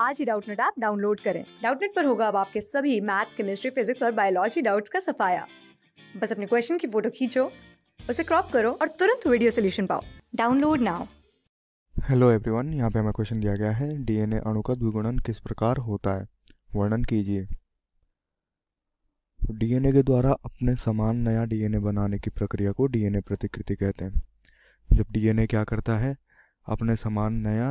आज ही Doubtnut app download करें डाउटनेट पर होगा अब आपके सभी मैथ्स केमिस्ट्री फिजिक्स और बायोलॉजी डाउट्स का सफाया बस अपने क्वेश्चन की फोटो खींचो उसे क्रॉप करो और तुरंत वीडियो सोल्यूशन पाओ डाउनलोड नाउ हेलो एवरीवन यहाँ पे हमें क्वेश्चन दिया गया है डीएनए अणु का द्विगुणन किस प्रकार होता है वर्णन कीजिए तो डीएनए के द्वारा अपने समान नया डीएनए बनाने की प्रक्रिया को डीएनए प्रतिकृति कहते हैं जब डीएनए क्या करता है अपने समान नया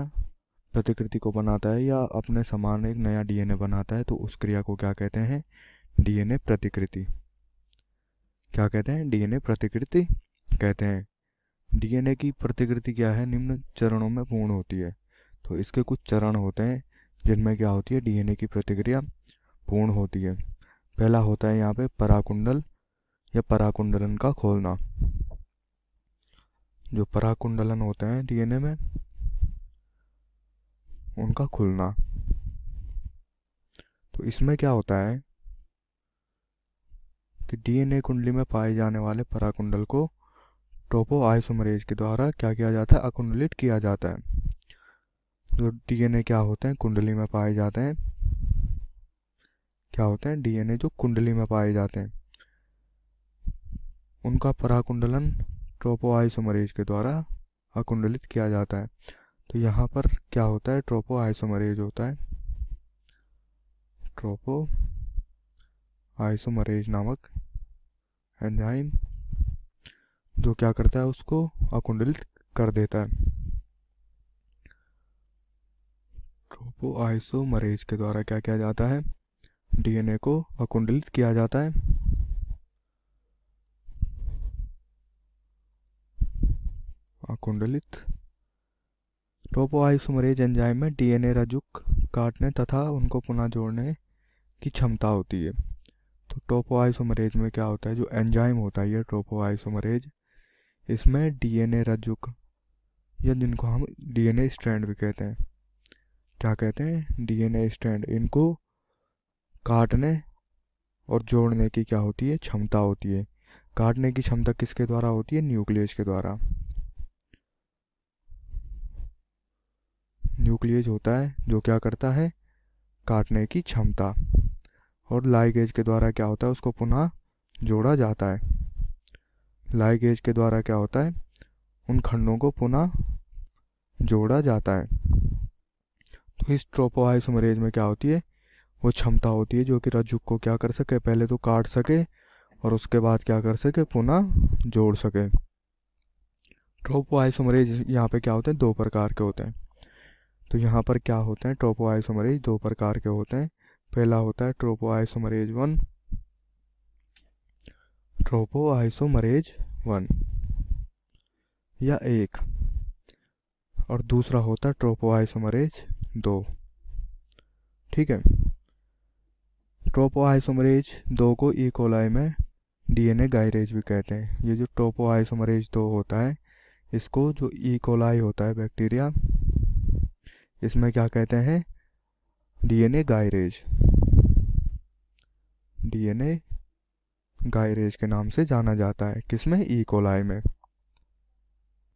प्रतिकृति को बनाता है या अपने समान एक नया डीएनए बनाता है तो उस क्रिया को क्या कहते हैं डीएनए प्रतिकृति क्या कहते हैं डीएनए प्रतिकृति कहते हैं डीएनए की प्रतिकृति क्या है निम्न चरणों में पूर्ण होती है तो इसके कुछ चरण होते हैं जिनमें क्या होती है डीएनए की प्रतिक्रिया पूर्ण होती है पहला होता है यहाँ पे पराकुंडल या पराकुंडलन का खोलना जो पराकुंडलन होते हैं डीएनए में उनका खुलना तो इसमें क्या होता है कि डीएनए कुंडली में पाए जाने वाले पराकुंडल को टोपो आइसोमरेज के द्वारा क्या किया जाता है अकुंडलित किया जाता है जो तो डीएनए क्या होते हैं कुंडली में पाए जाते हैं क्या होते हैं डीएनए जो कुंडली में पाए जाते हैं उनका पराकुंडलन ट्रोपोआइसोमरेज के द्वारा अकुंडलित किया जाता है तो यहाँ पर क्या होता है ट्रोपो आइसोमरेज होता है ट्रोपो आइसोमरेज नामक एंजाइम जो क्या करता है उसको अकुंडलित कर देता है ट्रोपो आइसोमरेज के द्वारा क्या किया जाता है डीएनए को अकुंडलित किया जाता है अकुंडलित रोबोआइसोमरेज एंजाइम में डीएनए रजुक काटने तथा उनको पुनः जोड़ने की क्षमता होती है तो टोपोआइसोमरेज में क्या होता है जो एंजाइम होता है ये टोपोआइसोमरेज इसमें डीएनए रजुक या जिनको हम डीएनए स्ट्रैंड भी कहते हैं क्या कहते हैं डीएनए स्ट्रैंड इनको काटने और जोड़ने की क्या होती है क्षमता होती है काटने की क्षमता किसके द्वारा होती है न्यूक्लियस के द्वारा न्यूक्लियज होता है जो क्या करता है काटने की क्षमता और लाइगेज के द्वारा क्या होता है उसको पुनः जोड़ा जाता है लाइगेज के द्वारा क्या होता है उन खंडों को पुनः जोड़ा जाता है तो इस ट्रोपोहाइसोमरेज में क्या होती है वो क्षमता होती है जो कि रज्जु को क्या कर सके पहले तो काट सके और उसके बाद क्या कर सके पुनः जोड़ सके ट्रोपोहाइसोमरेज यहाँ पे क्या होते हैं दो प्रकार के होते हैं तो यहाँ पर क्या होते हैं ट्रोपोआइसोमरेज दो प्रकार के होते हैं पहला होता है topoisomerase one topoisomerase one या एक और दूसरा होता है ट्रोपो आइसोमरेज दो ठीक है ट्रोपो आइसोमरेज दो को इकोलाई e. में डीएनए गायरेज भी कहते हैं ये जो ट्रोपो आइसोमरेज दो होता है इसको जो ई e. कोलाई होता है बैक्टीरिया इसमें क्या कहते हैं डीएनए गायरेज डीएनए गायरेज के नाम से जाना जाता है किसमें कोलाई e. में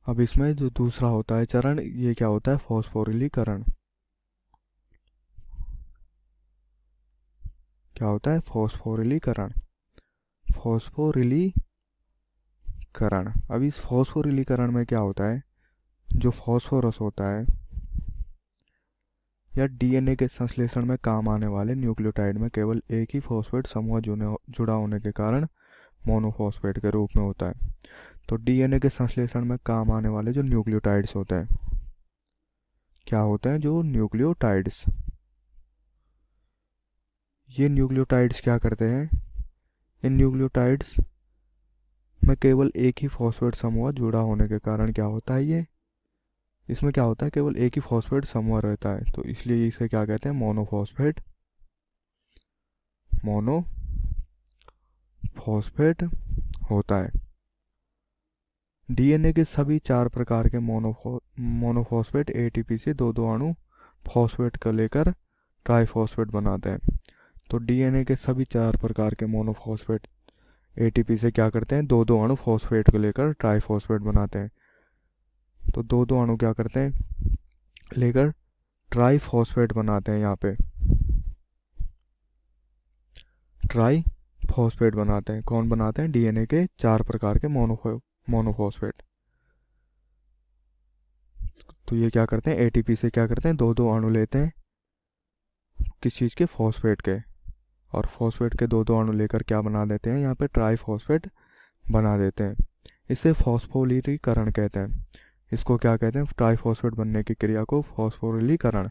अब इसमें जो दूसरा होता है चरण ये क्या होता है फॉस्फोरिलीकरण क्या होता है फॉस्फोरिलीकरण फॉस्फोरिलीकरण अब इस फॉस्फोरिलीकरण में क्या होता है जो फॉस्फोरस होता है या डीएनए के संश्लेषण में काम आने वाले न्यूक्लियोटाइड में केवल एक ही फॉस्फेट समूह जुड़ा होने के कारण मोनोफॉस्फेट के रूप में होता है तो डीएनए के संश्लेषण में काम आने वाले जो न्यूक्लियोटाइड्स होते हैं क्या होते हैं जो न्यूक्लियोटाइड्स ये न्यूक्लियोटाइड्स क्या करते हैं इन न्यूक्लियोटाइड्स में केवल एक ही फॉस्फेट समूह जुड़ा होने के कारण क्या होता है ये इसमें क्या होता है केवल एक ही फॉस्फेट समूह रहता है तो इसलिए इसे क्या कहते हैं मोनोफॉस्फेट मोनो फॉस्फेट होता है डीएनए के सभी चार प्रकार के मोनोफो मोनोफॉस्फेट एटीपी से दो दो अणु फॉस्फेट का लेकर ट्राईफॉस्फेट बनाते हैं तो डीएनए के सभी चार प्रकार के मोनोफॉस्फेट एटीपी से क्या करते हैं दो दो अणु फॉस्फेट को लेकर ट्राईफॉस्फेट बनाते हैं तो दो दो अणु क्या करते हैं लेकर ट्राई फॉस्फेट बनाते हैं यहाँ पे ट्राई फॉस्फेट बनाते हैं कौन बनाते हैं डीएनए के चार प्रकार के मोनो मोनोफॉस्फेट तो ये क्या करते हैं एटीपी से क्या करते हैं दो दो अणु लेते हैं किस चीज़ के फॉस्फेट के और फॉस्फेट के दो दो अणु लेकर क्या बना देते हैं यहाँ पे ट्राई फॉस्फेट बना देते हैं इसे फॉस्फोलिरीकरण कहते हैं इसको क्या कहते हैं ट्राइफॉस्फेट बनने की क्रिया को फॉस्फोरिलीकरण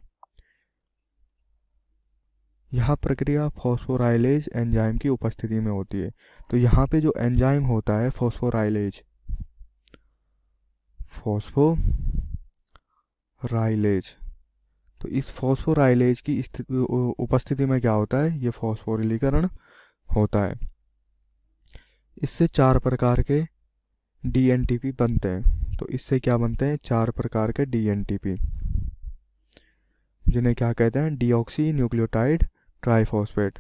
यह प्रक्रिया फॉस्फोराइलेज एंजाइम की उपस्थिति में होती है तो यहाँ पे जो एंजाइम होता है फॉस्फोराइलेज फॉस्फो राइलेज तो इस फॉस्फोराइलेज की उपस्थिति में क्या होता है ये फॉस्फोरिलीकरण होता है इससे चार प्रकार के डी बनते हैं तो इससे क्या बनते हैं चार प्रकार के डी जिन्हें क्या कहते हैं deoxy nucleotide triphosphate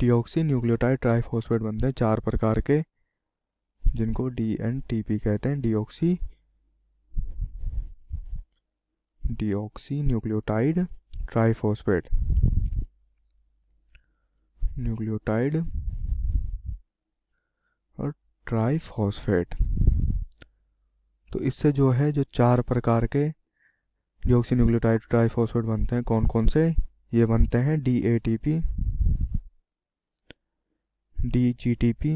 deoxy nucleotide triphosphate बनते हैं चार प्रकार के जिनको डी कहते हैं deoxy deoxy nucleotide triphosphate nucleotide triphosphate तो इससे जो है जो चार प्रकार के डिओक्सी न्यूक्लियोटाइड ट्राइफॉस्फेट बनते हैं कौन कौन से ये बनते हैं D A T P D G T P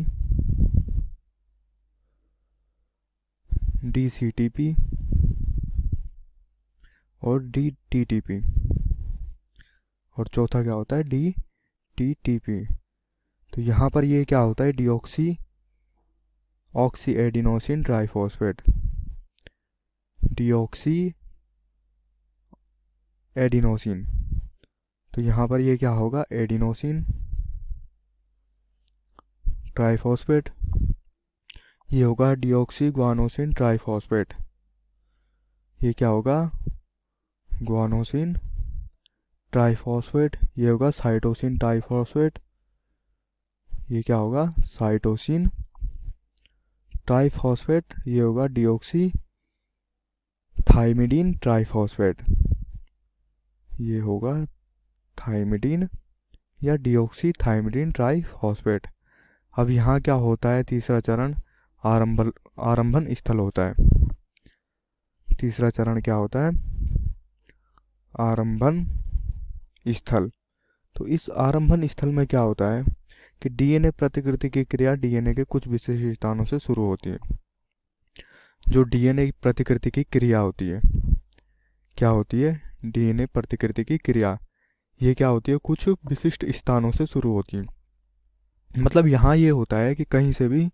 D C T P और डी टी टी पी और चौथा क्या होता है डी टी टी पी तो यहाँ पर ये क्या होता है deoxy oxyadenosine triphosphate deoxy adenosine तो यहां पर ये क्या होगा एडिनोसिन ट्राइफॉस्फेट ये होगा डिओक्सी ग्वानोसिन ट्राइफॉस्फेट ये क्या होगा ग्वानोसिन ट्राइफॉस्फेट ये होगा साइटोसिन ट्राइफॉस्फेट ये क्या होगा साइटोसिन ट्राईफॉस्फेट ये होगा डिओक्सी थाइमिडीन ट्राईफॉस्फेट ये होगा थाइमिडीन या डिओक्सी थाइमिडीन ट्राईफॉस्फेट अब यहाँ क्या होता है तीसरा चरण आरंभ आरंभन स्थल होता है तीसरा चरण क्या होता है आरंभन स्थल तो इस आरंभन स्थल में क्या होता है कि डीएनए प्रतिकृति की क्रिया डीएनए के कुछ विशेष स्थानों से शुरू होती है जो डीएनए प्रतिकृति की क्रिया होती है क्या होती है डीएनए प्रतिकृति की क्रिया ये क्या होती है कुछ विशिष्ट स्थानों से शुरू होती है मतलब यहाँ ये होता है कि कहीं से भी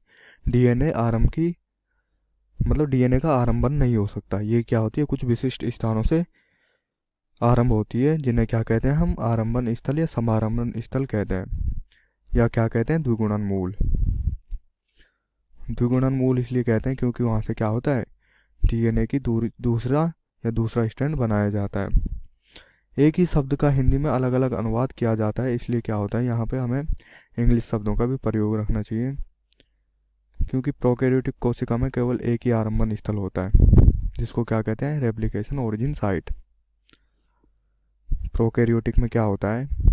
डीएनए आरंभ की मतलब डीएनए का आरंभन नहीं हो सकता ये क्या होती है कुछ विशिष्ट स्थानों से आरंभ होती है जिन्हें क्या कहते हैं हम आरंभन स्थल या समारंभन स्थल कहते हैं या क्या कहते हैं द्विगुणन मूल द्विगुणन मूल इसलिए कहते हैं क्योंकि वहां से क्या होता है डीएनए की दूसरा या दूसरा स्टैंड बनाया जाता है एक ही शब्द का हिंदी में अलग अलग अनुवाद किया जाता है इसलिए क्या होता है यहाँ पे हमें इंग्लिश शब्दों का भी प्रयोग रखना चाहिए क्योंकि प्रोकैरियोटिक कोशिका में केवल एक ही आरंभन स्थल होता है जिसको क्या कहते हैं रेप्लिकेशन ओरिजिन साइट प्रोकैरियोटिक में क्या होता है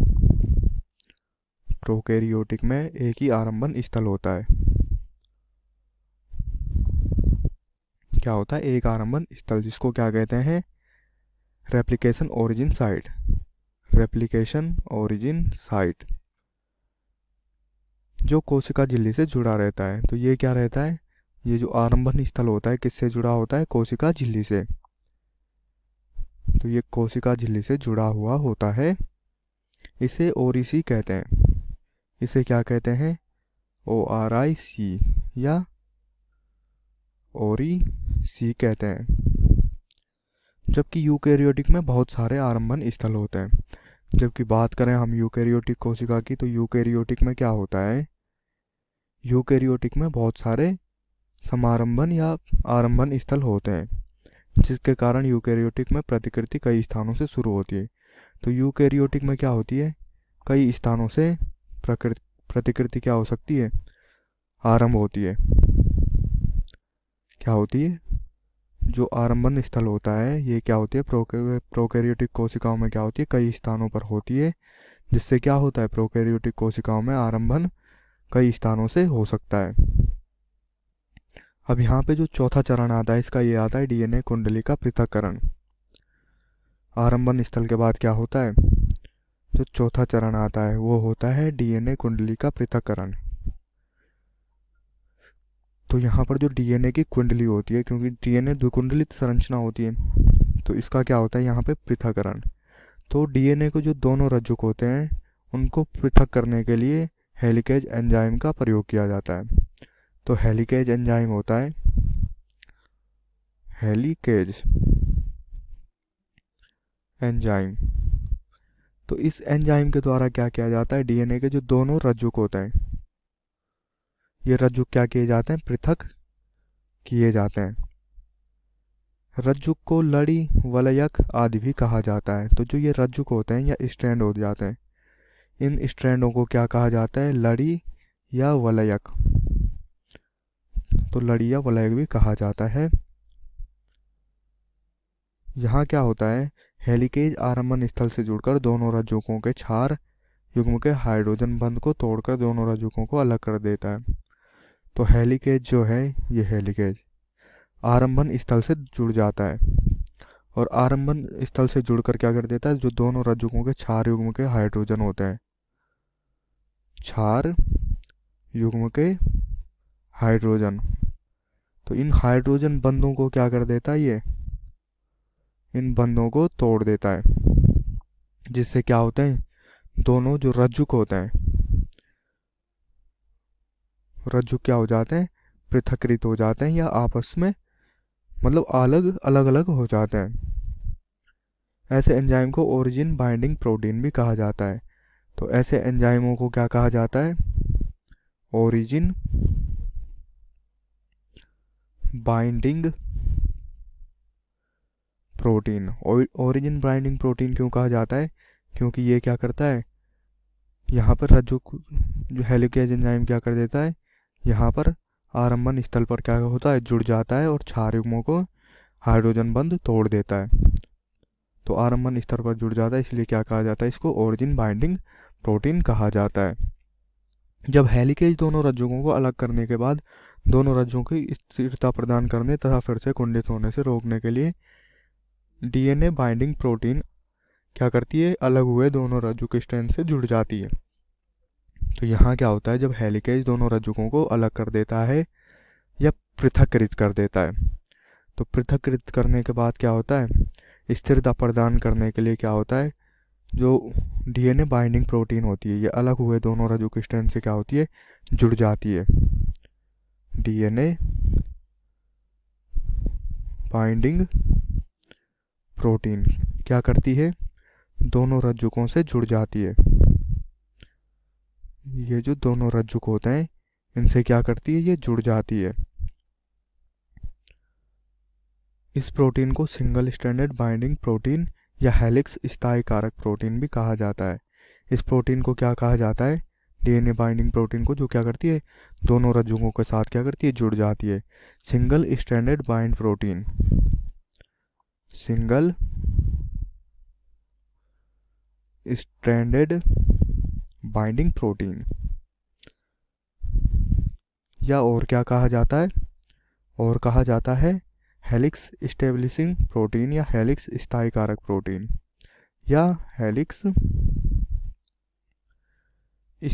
प्रोकैरियोटिक में एक ही आरंभन स्थल होता है क्या होता है एक आरंभन स्थल जिसको क्या कहते हैं replication origin site replication origin site जो कोशिका झिल्ली से जुड़ा रहता है तो ये क्या रहता है ये जो आरंभन स्थल होता है किससे जुड़ा होता है कोशिका झिल्ली से तो ये कोशिका झिल्ली से जुड़ा हुआ होता है इसे ओरिसी कहते हैं इसे क्या कहते हैं ओ आर आई सी या ओरी सी कहते हैं जबकि यूकैरियोटिक में बहुत सारे आरंभन स्थल होते हैं जबकि बात करें हम यूकैरियोटिक कोशिका की तो यूकैरियोटिक में क्या होता है यूकैरियोटिक में बहुत सारे समारंभन या आरंभन स्थल होते हैं जिसके कारण यूकैरियोटिक में प्रतिकृति कई स्थानों से शुरू होती है तो यूकैरियोटिक में क्या होती है कई स्थानों से प्रकृति प्रतिकृति क्या हो सकती है आरंभ होती है क्या होती है जो आरंभन स्थल होता है ये क्या होती है प्रोकैरियोटिक कोशिकाओं में क्या होती है कई स्थानों पर होती है जिससे क्या होता है प्रोकैरियोटिक कोशिकाओं में आरंभन कई स्थानों से हो सकता है अब यहाँ पे जो चौथा चरण आता है इसका ये आता है डीएनए कुंडली का पृथककरण आरंभन स्थल के बाद क्या होता है जो चौथा चरण आता है वो होता है डीएनए कुंडली का पृथककरण तो यहाँ पर जो डीएनए की कुंडली होती है क्योंकि डीएनए द्विकुंडलित संरचना होती है तो इसका क्या होता है यहाँ पे पृथककरण तो डीएनए को जो दोनों रज्जुक होते हैं उनको पृथक करने के लिए हेलिकेज एंजाइम का प्रयोग किया जाता है तो हेलिकेज एंजाइम होता है हेलिकेज एंजाइम तो इस एंजाइम के द्वारा क्या किया जाता है डीएनए के जो दोनों रज्जुक होते हैं ये रज्जुक क्या किए जाते हैं पृथक किए जाते हैं रज्जुक को लड़ी वलयक आदि भी कहा जाता है तो जो ये रज्जुक होते हैं या स्ट्रैंड हो जाते हैं इन स्ट्रैंडों को क्या कहा जाता है लड़ी या वलयक तो लड़ी या वलयक भी कहा जाता है यहाँ क्या होता है हेलिकेज आरंभन स्थल से जुड़कर दोनों रजुकों के क्षार युग्म के हाइड्रोजन बंध को तोड़कर दोनों रजुकों को अलग कर देता है तो हेलिकेज जो है ये हेलिकेज आरंभन स्थल से जुड़ जाता है और आरंभन स्थल से जुड़कर क्या कर देता है जो दोनों रज्जुकों के क्षार युग्म के हाइड्रोजन होते हैं क्षार युग्म के हाइड्रोजन तो इन हाइड्रोजन बंधों को क्या कर देता है ये इन बंधों को तोड़ देता है जिससे क्या होते हैं दोनों जो रज्जुक होते हैं रज्जुक क्या हो जाते हैं पृथकृत हो जाते हैं या आपस में मतलब अलग अलग अलग हो जाते हैं ऐसे एंजाइम को ओरिजिन बाइंडिंग प्रोटीन भी कहा जाता है तो ऐसे एंजाइमों को क्या कहा जाता है origin binding protein origin binding protein क्यों कहा जाता है क्योंकि ये क्या करता है यहाँ पर रज्जु जो हेलिकेज एंजाइम क्या कर देता है यहाँ पर आरम्भन स्थल पर क्या होता है जुड़ जाता है और क्षारयुग्मों को हाइड्रोजन बंद तोड़ देता है तो आरम्भन स्थल पर जुड़ जाता है इसलिए क्या कहा जाता है इसको ओरिजिन बाइंडिंग प्रोटीन कहा जाता है जब हेलिकेज दोनों रज्जुओं को अलग करने के बाद दोनों रज्जुओं की स्थिरता प्रदान करने तथा फिर से कुंडित होने से रोकने के लिए डीएनए बाइंडिंग प्रोटीन क्या करती है अलग हुए दोनों रज्जु के स्ट्रेंथ से जुड़ जाती है तो यहाँ क्या होता है जब हेलिकेज दोनों रज्जुकों को अलग कर देता है या पृथककृत कर देता है तो पृथककृत करने के बाद क्या होता है स्थिरता प्रदान करने के लिए क्या होता है जो डीएनए बाइंडिंग प्रोटीन होती है ये अलग हुए दोनों रजू के स्ट्रेंथ से क्या होती है जुड़ जाती है डीएनए बाइंडिंग प्रोटीन क्या करती है दोनों रज्जुकों से जुड़ जाती है ये जो दोनों रज्जुक होते हैं इनसे क्या करती है ये जुड़ जाती है इस प्रोटीन को सिंगल स्टैंडर्ड बाइंडिंग प्रोटीन या हेलिक्स स्थायी कारक प्रोटीन भी कहा जाता है इस प्रोटीन को क्या कहा जाता है डीएनए बाइंडिंग प्रोटीन को जो क्या करती है दोनों रज्जुकों के साथ क्या करती है जुड़ जाती है single standard bind protein single stranded binding protein या और क्या कहा जाता है और कहा जाता है हेलिक्स स्टेबलिशिंग प्रोटीन या हेलिक्स स्थाई कारक प्रोटीन या हेलिक्स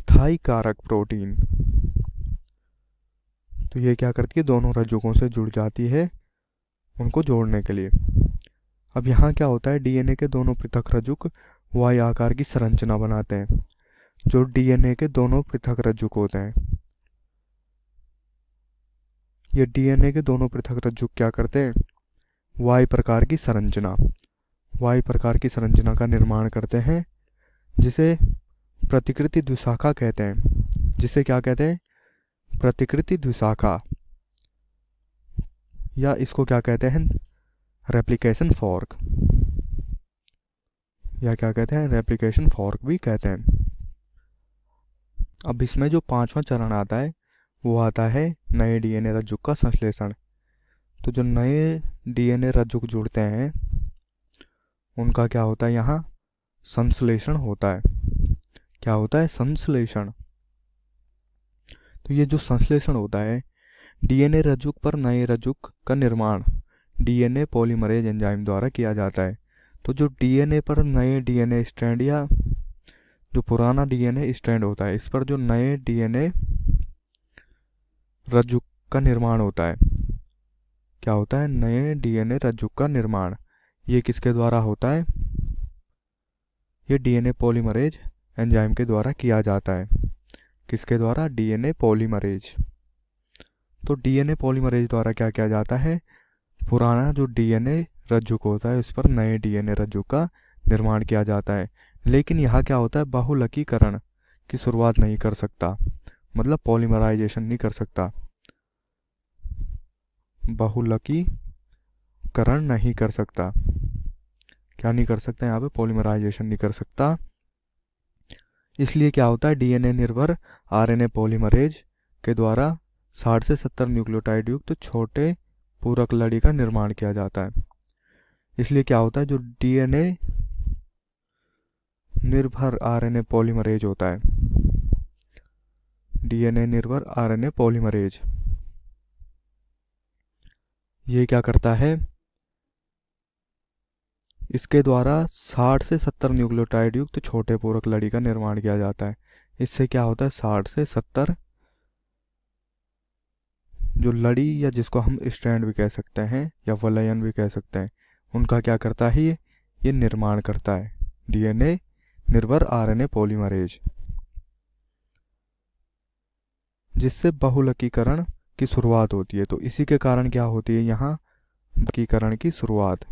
स्थाई कारक प्रोटीन तो ये क्या करती है दोनों रज्जुकों से जुड़ जाती है उनको जोड़ने के लिए अब यहाँ क्या होता है डीएनए के दोनों पृथक रजुक वाई आकार की संरचना बनाते हैं जो डीएनए के दोनों पृथक रजुक होते हैं ये डीएनए के दोनों पृथक रजुक क्या करते हैं वाई प्रकार की संरचना वाई प्रकार की संरचना का निर्माण करते हैं जिसे प्रतिकृति द्विशाखा कहते हैं जिसे क्या कहते हैं प्रतिकृति द्विशाखा या इसको क्या कहते हैं रेप्लिकेशन फॉर्क या क्या कहते हैं रेप्लिकेशन फॉर्क भी कहते हैं अब इसमें जो पांचवा चरण आता है वो आता है नए डीएनए रज्जुक का संश्लेषण तो जो नए डीएनए रज्जुक जुड़ते हैं उनका क्या होता है यहाँ संश्लेषण होता है क्या होता है संश्लेषण तो ये जो संश्लेषण होता है डीएनए रज्जुक पर नए रज्जुक का निर्माण डीएनए पॉलीमरेज एंजाइम द्वारा किया जाता है तो जो डीएनए पर नए डीएनए स्ट्रैंड या जो पुराना डीएनए स्ट्रैंड होता है इस पर जो नए डीएनए रज्जु का निर्माण होता है क्या होता है नए डीएनए रज्जुक का निर्माण ये किसके द्वारा होता है ये डीएनए पॉलीमरेज एंजाइम के द्वारा किया जाता है किसके द्वारा डीएनए पॉलीमरेज तो डीएनए पॉलीमरेज द्वारा क्या किया जाता है पुराना जो डीएनए रज्जुक होता है उस पर नए डीएनए रज्जुक का निर्माण किया जाता है लेकिन यह क्या होता है बहुलकीकरण की शुरुआत नहीं कर सकता मतलब पॉलीमराइजेशन नहीं कर सकता बहुलकीकरण नहीं कर सकता क्या नहीं कर सकता यहाँ पे पॉलीमराइजेशन नहीं कर सकता इसलिए क्या होता है डीएनए निर्भर आरएनए पॉलीमरेज के द्वारा साठ से सत्तर न्यूक्लियोटाइड युक्त तो छोटे पूरक लड़ी का निर्माण किया जाता है इसलिए क्या होता है जो डीएनए निर्भर आरएनए पॉलीमरेज होता है डीएनए निर्भर आरएनए पॉलीमरेज ये क्या करता है इसके द्वारा 60 से 70 न्यूक्लियोटाइड युक्त तो छोटे पूरक लड़ी का निर्माण किया जाता है इससे क्या होता है 60 से जो लड़ी या जिसको हम स्टैंड भी कह सकते हैं या वलयन भी कह सकते हैं उनका क्या करता है ये ये निर्माण करता है डीएनए निर्भर आरएनए पॉलीमरेज जिससे बहुलकीकरण की शुरुआत होती है तो इसी के कारण क्या होती है यहाँ बकीकरण की शुरुआत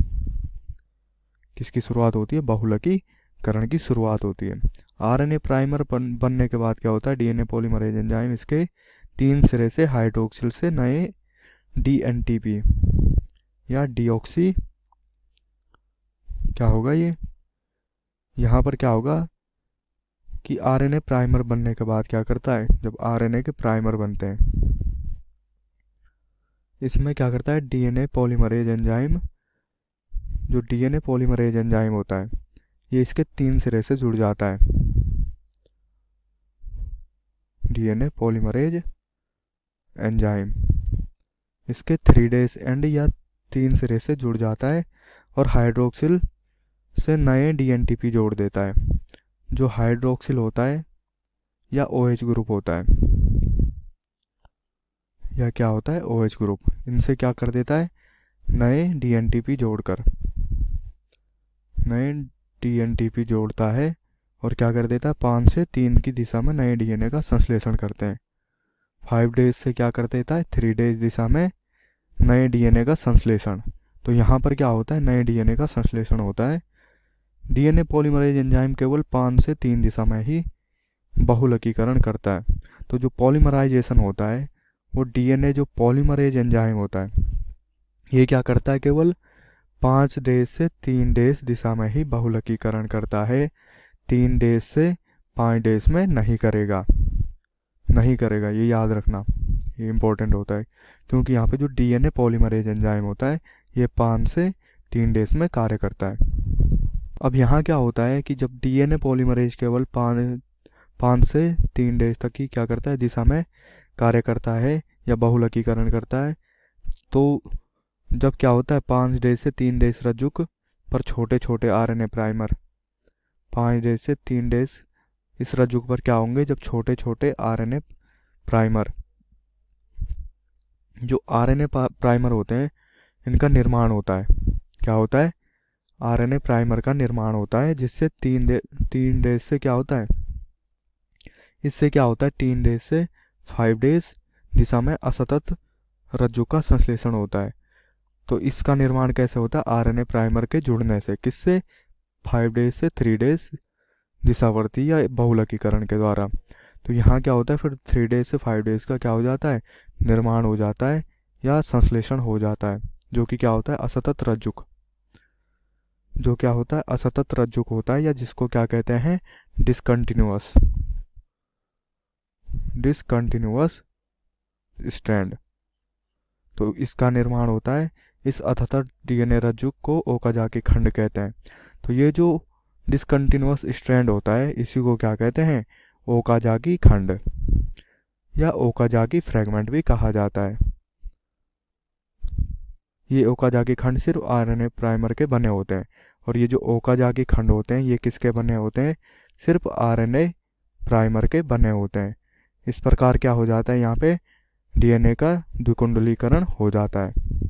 किसकी शुरुआत होती है बहुलकीकरण की शुरुआत होती है आरएनए प्राइमर बन, बनने के बाद क्या होता है डीएनए पॉलीमरेज एंजाइम इसके तीन सिरे से हाइड्रोक्सिल से नए डी एन टी पी या डीऑक्सी क्या होगा ये यहाँ पर क्या होगा कि आरएनए प्राइमर बनने के बाद क्या करता है जब आरएनए के प्राइमर बनते हैं इसमें क्या करता है डीएनए पॉलीमरेज एंजाइम जो डीएनए पॉलीमरेज एंजाइम होता है ये इसके तीन सिरे से जुड़ जाता है डीएनए पॉलीमरेज एंजाइम इसके थ्री डेज एंड या तीन सिरे से जुड़ जाता है और हाइड्रोक्सिल से नए डीएनटीपी जोड़ देता है जो हाइड्रोक्सिल होता है या ओएच ग्रुप होता है या क्या होता है ओएच ग्रुप इनसे क्या कर देता है नए डीएनटीपी जोड़कर नए डीएनटीपी जोड़ता है और क्या कर देता है पाँच से तीन की दिशा में नए डीएनए का संश्लेषण करते हैं फाइव डेज से क्या कर देता है थ्री डेज दिशा में नए डीएनए का संश्लेषण तो यहाँ पर क्या होता है नए डीएनए का संश्लेषण होता है डीएनए पॉलीमरेज एंजाइम केवल पाँच से तीन दिशा में ही बहुलकीकरण करता है तो जो पॉलीमराइजेशन होता है वो डीएनए जो पॉलीमरेज एंजाइम होता है ये क्या करता है केवल पाँच डेज से तीन डेज दिशा में ही बहुलकीकरण करता है तीन डेज से पाँच डेज में नहीं करेगा नहीं करेगा ये याद रखना ये इम्पोर्टेंट होता है क्योंकि यहाँ पे जो डीएनए पॉलीमरेज एंजाइम होता है ये पाँच से तीन डेज में कार्य करता है अब यहाँ क्या होता है कि जब डीएनए पॉलीमरेज केवल पाँच पाँच से तीन डेज तक ही क्या करता है दिशा में कार्य करता है या बहुलकीकरण करता है तो जब क्या होता है पाँच डेज से तीन डेज रजुक पर छोटे छोटे आर प्राइमर पाँच डेज से तीन डेज इस रज्जुक पर क्या होंगे जब छोटे छोटे आरएनए प्राइमर जो आरएनए प्राइमर होते हैं इनका निर्माण होता है क्या होता है आरएनए प्राइमर का निर्माण होता है जिससे तीन डे तीन डेज से क्या होता है इससे क्या होता है तीन डेज से फाइव डेज दिशा में असतत रज्जु का संश्लेषण होता है तो इसका निर्माण कैसे होता है आर प्राइमर के जुड़ने से किससे फाइव डेज से थ्री डेज दिशावर्ती या बहुलकीकरण के द्वारा तो यहाँ क्या होता है फिर थ्री डेज से फाइव डेज का क्या हो जाता है निर्माण हो जाता है या संश्लेषण हो जाता है जो कि क्या होता है असतत रज्जुक जो क्या होता है असतत रज्जुक होता है या जिसको क्या कहते हैं डिसकंटिन्यूस डिसकंटिन्यूस स्टैंड तो इसका निर्माण होता है इस अथतर डीएनए रज्जुक को ओकाजाकी खंड कहते हैं तो ये जो डिसकंटिन्यूस स्ट्रैंड होता है इसी को क्या कहते हैं ओकाजाकी खंड या ओकाजाकी फ्रेगमेंट भी कहा जाता है ये जागी खंड सिर्फ आरएनए प्राइमर के बने होते हैं और ये जो जागी खंड होते हैं ये किसके बने होते हैं सिर्फ आरएनए प्राइमर के बने होते हैं इस प्रकार क्या हो जाता है यहाँ पे डीएनए का द्विकुंडलीकरण हो जाता है